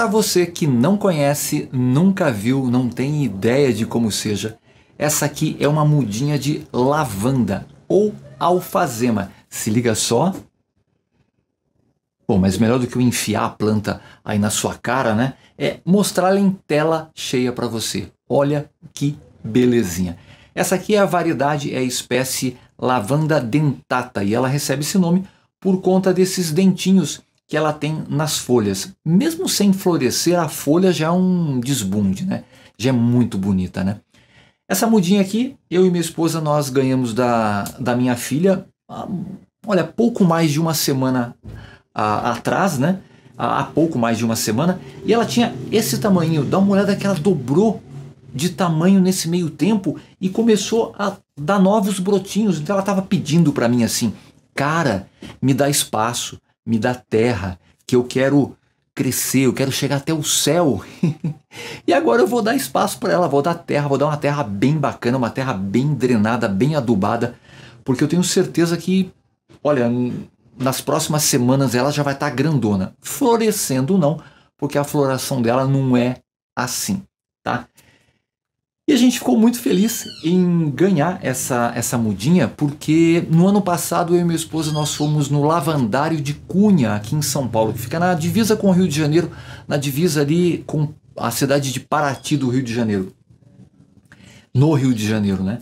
Para você que não conhece, nunca viu, não tem ideia de como seja, essa aqui é uma mudinha de lavanda ou alfazema. Se liga só. Bom, mas melhor do que eu enfiar a planta aí na sua cara, né? É mostrar em tela cheia para você. Olha que belezinha. Essa aqui é a variedade, é a espécie lavanda dentata e ela recebe esse nome por conta desses dentinhos que ela tem nas folhas. Mesmo sem florescer, a folha já é um desbunde, né? Já é muito bonita, né? Essa mudinha aqui, eu e minha esposa, nós ganhamos da, da minha filha, olha, pouco mais de uma semana a, atrás, né? Há pouco mais de uma semana. E ela tinha esse tamanho. Dá uma olhada que ela dobrou de tamanho nesse meio tempo e começou a dar novos brotinhos. Então ela estava pedindo para mim assim, cara, me dá espaço me dá terra, que eu quero crescer, eu quero chegar até o céu. e agora eu vou dar espaço para ela, vou dar terra, vou dar uma terra bem bacana, uma terra bem drenada, bem adubada, porque eu tenho certeza que, olha, nas próximas semanas ela já vai estar tá grandona. Florescendo não, porque a floração dela não é assim, tá? E a gente ficou muito feliz em ganhar essa, essa mudinha, porque no ano passado eu e minha esposa nós fomos no Lavandário de Cunha, aqui em São Paulo, que fica na divisa com o Rio de Janeiro, na divisa ali com a cidade de Paraty do Rio de Janeiro. No Rio de Janeiro, né?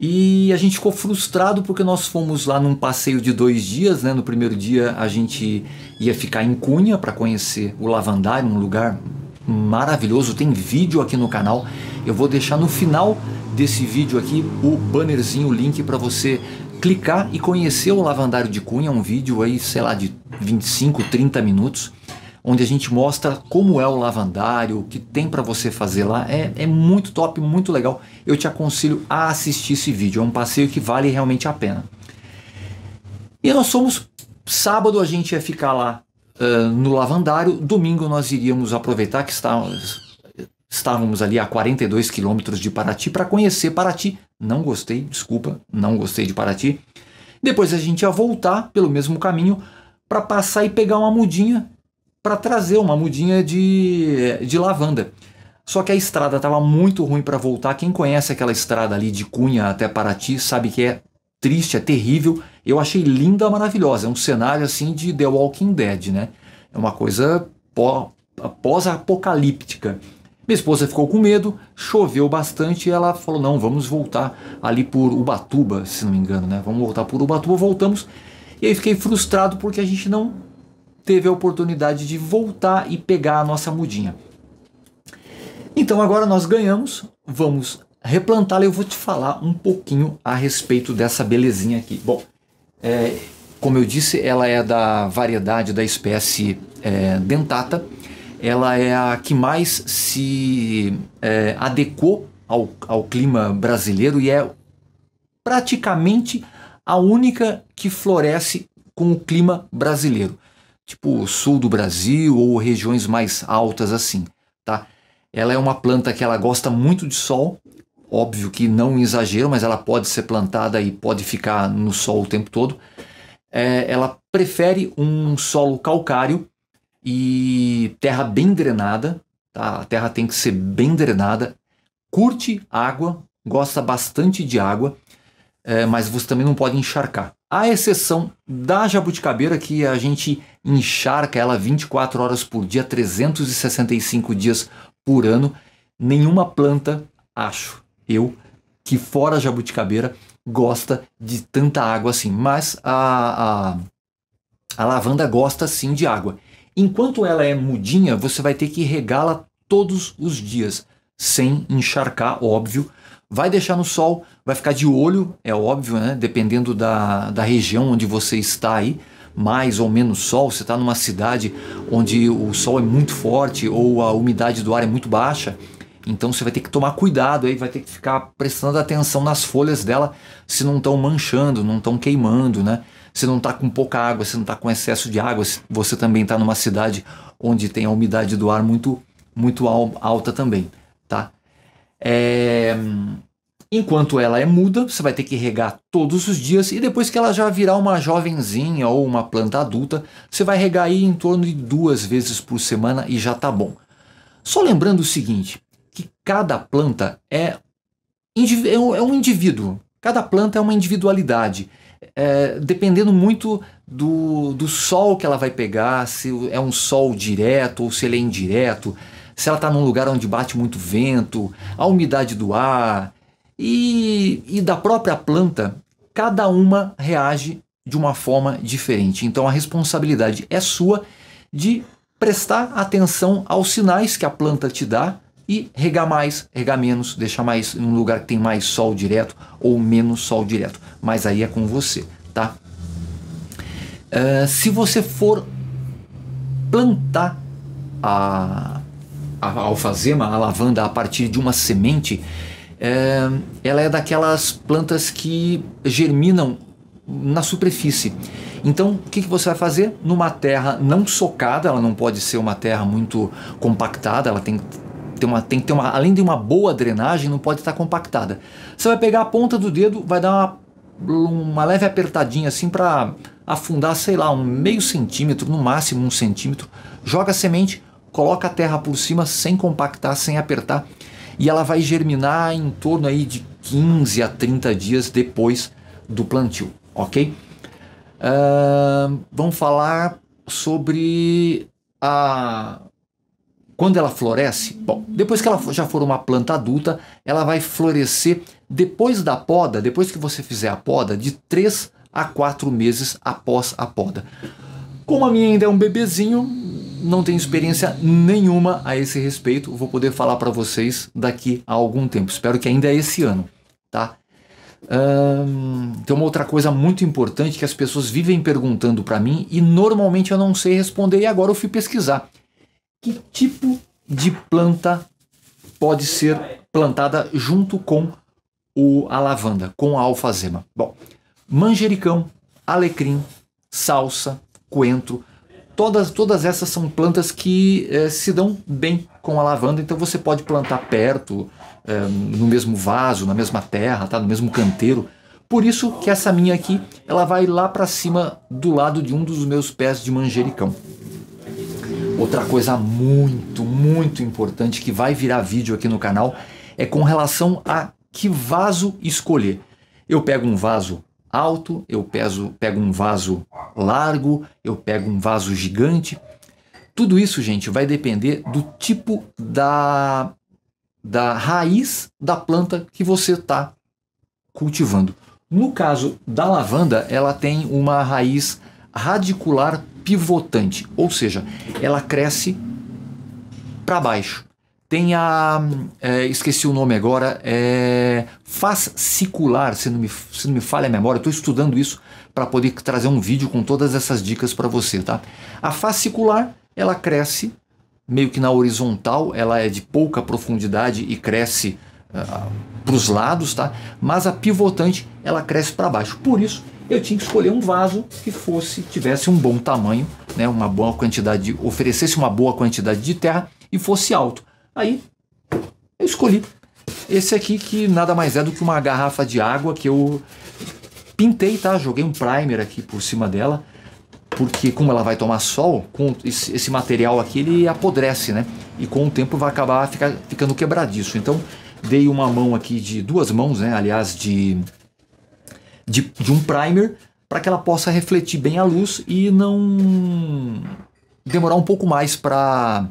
E a gente ficou frustrado porque nós fomos lá num passeio de dois dias, né? No primeiro dia a gente ia ficar em Cunha para conhecer o Lavandário, um lugar maravilhoso, tem vídeo aqui no canal. Eu vou deixar no final desse vídeo aqui o bannerzinho, o link para você clicar e conhecer o Lavandário de Cunha, é um vídeo aí, sei lá, de 25, 30 minutos, onde a gente mostra como é o lavandário, o que tem para você fazer lá. É, é muito top, muito legal. Eu te aconselho a assistir esse vídeo, é um passeio que vale realmente a pena. E nós somos. Sábado a gente ia ficar lá ah, no Lavandário. Domingo nós iríamos aproveitar que estávamos ali a 42 quilômetros de Paraty para conhecer Paraty. Não gostei, desculpa, não gostei de Paraty. Depois a gente ia voltar pelo mesmo caminho para passar e pegar uma mudinha para trazer uma mudinha de, de lavanda. Só que a estrada estava muito ruim para voltar. Quem conhece aquela estrada ali de Cunha até Paraty sabe que é triste, é terrível. Eu achei linda, maravilhosa. É um cenário assim de The Walking Dead, né? É uma coisa pós-apocalíptica. Minha esposa ficou com medo, choveu bastante e ela falou: não, vamos voltar ali por Ubatuba, se não me engano, né? Vamos voltar por Ubatuba, voltamos. E aí fiquei frustrado porque a gente não teve a oportunidade de voltar e pegar a nossa mudinha. Então agora nós ganhamos, vamos replantá-la. Eu vou te falar um pouquinho a respeito dessa belezinha aqui. Bom, é, como eu disse, ela é da variedade da espécie é, dentata. Ela é a que mais se é, adequou ao, ao clima brasileiro e é praticamente a única que floresce com o clima brasileiro, tipo o sul do Brasil ou regiões mais altas assim, tá? Ela é uma planta que ela gosta muito de sol, óbvio que não um exagero, mas ela pode ser plantada e pode ficar no sol o tempo todo. É, ela prefere um solo calcário e terra bem drenada. Tá? A terra tem que ser bem drenada. Curte água, gosta bastante de água, é, mas você também não pode encharcar. A exceção da jabuticabeira, que a gente encharca ela 24 horas por dia, 365 dias por ano. Nenhuma planta, acho, eu, que fora jabuticabeira, gosta de tanta água assim. Mas a, a, a lavanda gosta sim de água. Enquanto ela é mudinha, você vai ter que regá-la todos os dias, sem encharcar, óbvio. Vai deixar no sol, vai ficar de olho, é óbvio, né? Dependendo da, da região onde você está aí, mais ou menos sol. Você está numa cidade onde o sol é muito forte ou a umidade do ar é muito baixa, então você vai ter que tomar cuidado aí, vai ter que ficar prestando atenção nas folhas dela se não estão manchando, não estão queimando, né? Se não está com pouca água, se não está com excesso de água, se você também está numa cidade onde tem a umidade do ar muito, muito alta também, tá? É... Enquanto ela é muda, você vai ter que regar todos os dias e depois que ela já virar uma jovenzinha ou uma planta adulta, você vai regar aí em torno de duas vezes por semana e já tá bom. Só lembrando o seguinte, que cada planta é, é, é um indivíduo. Cada planta é uma individualidade. É, dependendo muito do, do sol que ela vai pegar, se é um sol direto ou se ele é indireto, se ela está num lugar onde bate muito vento, a umidade do ar e, e da própria planta, cada uma reage de uma forma diferente. Então a responsabilidade é sua de prestar atenção aos sinais que a planta te dá e regar mais, regar menos, deixar mais em um lugar que tem mais sol direto ou menos sol direto. Mas aí é com você, tá? Uh, se você for plantar a, a, alfazema, a lavanda, a partir de uma semente, eh, ela é daquelas plantas que germinam na superfície. Então, o que, que, você vai fazer? Numa terra não socada, ela não pode ser uma terra muito compactada, ela tem que tem, uma, tem que ter uma, além de uma boa drenagem, não pode estar compactada. Você vai pegar a ponta do dedo, vai dar uma, uma leve apertadinha assim para afundar, sei lá, um meio centímetro, no máximo um centímetro. Joga a semente, coloca a terra por cima sem compactar, sem apertar, e ela vai germinar em torno aí de 15 a 30 dias depois do plantio, ok? Uh, vamos falar sobre a quando ela floresce? Bom, depois que ela já for uma planta adulta, ela vai florescer depois da poda, depois que você fizer a poda, de 3 a 4 meses após a poda. Como a minha ainda é um bebezinho, não tenho experiência nenhuma a esse respeito, vou poder falar para vocês daqui a algum tempo. Espero que ainda é esse ano, tá? Hum, tem uma outra coisa muito importante que as pessoas vivem perguntando para mim e normalmente eu não sei responder e agora eu fui pesquisar que tipo de planta pode ser plantada junto com o, a lavanda, com a alfazema? Bom, manjericão, alecrim, salsa, coentro, todas, todas essas são plantas que eh, se dão bem com a lavanda, então você pode plantar perto, eh, no mesmo vaso, na mesma terra, tá? no mesmo canteiro. Por isso que essa minha aqui, ela vai lá para cima do lado de um dos meus pés de manjericão. Outra coisa muito, muito importante que vai virar vídeo aqui no canal é com relação a que vaso escolher. Eu pego um vaso alto, eu peso, pego um vaso largo, eu pego um vaso gigante. Tudo isso, gente, vai depender do tipo da, da raiz da planta que você está cultivando. No caso da lavanda, ela tem uma raiz radicular pivotante, ou seja, ela cresce para baixo. Tem a. É, esqueci o nome agora, é. Fascicular, se não me, se não me falha a memória, estou estudando isso para poder trazer um vídeo com todas essas dicas para você, tá? A fascicular, ela cresce meio que na horizontal, ela é de pouca profundidade e cresce uh, ah, para os lados, tá? Mas a pivotante, ela cresce para baixo. Por isso, eu tinha que escolher um vaso que fosse, tivesse um bom tamanho, né, uma boa quantidade, oferecesse uma boa quantidade de terra e fosse alto. Aí eu escolhi esse aqui que nada mais é do que uma garrafa de água que eu pintei, tá? Joguei um primer aqui por cima dela, porque como ela vai tomar sol, com esse, esse material aqui ele apodrece, né? E com o tempo vai acabar ficar, ficando quebradiço. Então dei uma mão aqui de duas mãos, né? Aliás de de, de um primer para que ela possa refletir bem a luz e não demorar um pouco mais para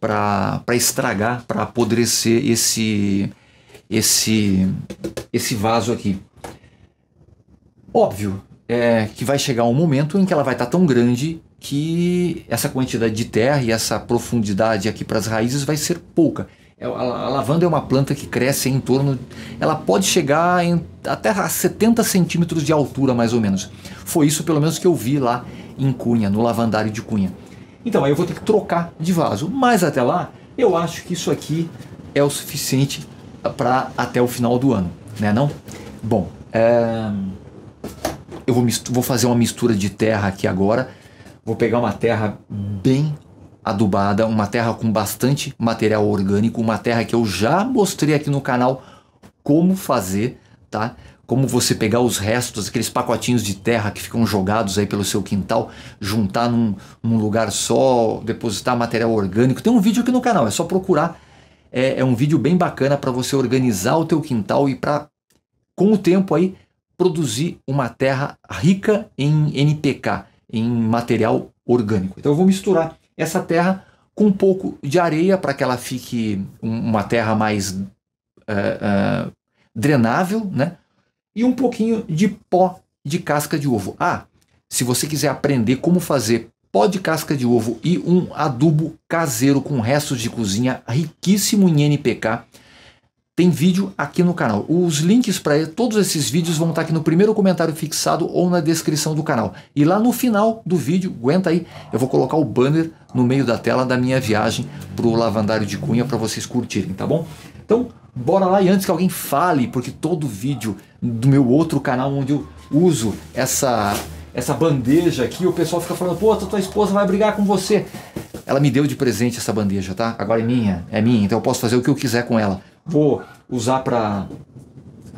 para estragar, para apodrecer esse esse esse vaso aqui. Óbvio é, que vai chegar um momento em que ela vai estar tá tão grande que essa quantidade de terra e essa profundidade aqui para as raízes vai ser pouca. É, a lavanda é uma planta que cresce em torno. Ela pode chegar em, até a 70 centímetros de altura, mais ou menos. Foi isso, pelo menos, que eu vi lá em Cunha, no lavandário de Cunha. Então, aí eu vou ter que trocar de vaso. Mas até lá, eu acho que isso aqui é o suficiente para até o final do ano, né? Não? Bom, é... eu vou, vou fazer uma mistura de terra aqui agora. Vou pegar uma terra bem adubada, uma terra com bastante material orgânico, uma terra que eu já mostrei aqui no canal como fazer, tá? Como você pegar os restos, aqueles pacotinhos de terra que ficam jogados aí pelo seu quintal, juntar num, num lugar só, depositar material orgânico. Tem um vídeo aqui no canal, é só procurar. É, é um vídeo bem bacana para você organizar o teu quintal e para, com o tempo aí, produzir uma terra rica em NPK, em material orgânico. Então eu vou misturar essa terra com um pouco de areia para que ela fique uma terra mais uh, uh, drenável, né? E um pouquinho de pó de casca de ovo. Ah, se você quiser aprender como fazer pó de casca de ovo e um adubo caseiro com restos de cozinha riquíssimo em NPK, tem vídeo aqui no canal. Os links para todos esses vídeos vão estar tá aqui no primeiro comentário fixado ou na descrição do canal. E lá no final do vídeo, aguenta aí, eu vou colocar o banner no meio da tela da minha viagem para o Lavandário de Cunha para vocês curtirem, tá bom? Então, bora lá e antes que alguém fale, porque todo vídeo do meu outro canal onde eu uso essa essa bandeja aqui, o pessoal fica falando, pô, tua esposa vai brigar com você. Ela me deu de presente essa bandeja, tá? Agora é minha, é minha, então eu posso fazer o que eu quiser com ela vou usar para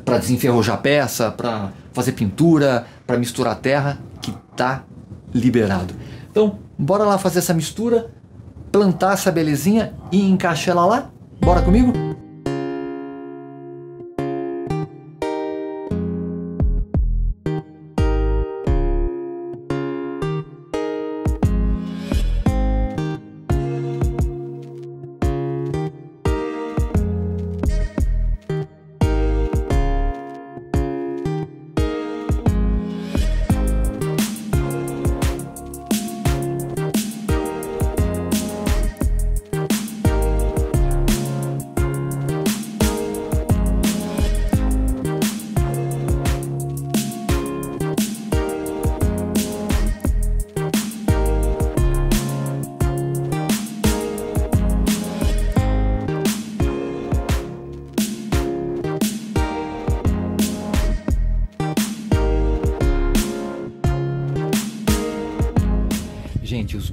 para desenferrujar peça, para fazer pintura, para misturar terra, que tá liberado. Então, bora lá fazer essa mistura, plantar essa belezinha e encaixar ela lá? Bora comigo?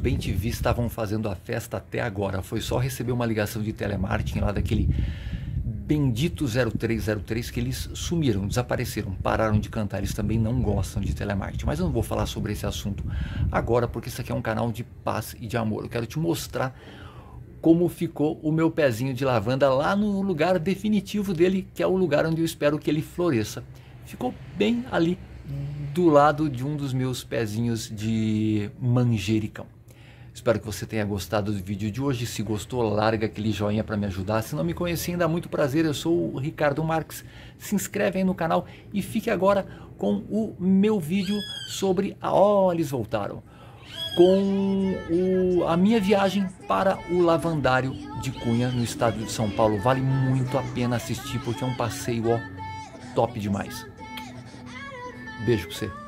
Bem vi estavam fazendo a festa até agora. Foi só receber uma ligação de telemarketing lá daquele bendito 0303 que eles sumiram, desapareceram, pararam de cantar. Eles também não gostam de telemarketing. Mas eu não vou falar sobre esse assunto agora, porque isso aqui é um canal de paz e de amor. Eu quero te mostrar como ficou o meu pezinho de lavanda lá no lugar definitivo dele, que é o lugar onde eu espero que ele floresça. Ficou bem ali do lado de um dos meus pezinhos de manjericão. Espero que você tenha gostado do vídeo de hoje. Se gostou, larga aquele joinha para me ajudar. Se não me conhece ainda muito prazer. Eu sou o Ricardo Marques. Se inscreve aí no canal e fique agora com o meu vídeo sobre a oh, eles voltaram com o, a minha viagem para o lavandário de Cunha no estado de São Paulo. Vale muito a pena assistir porque é um passeio ó, top demais. Beijo para você.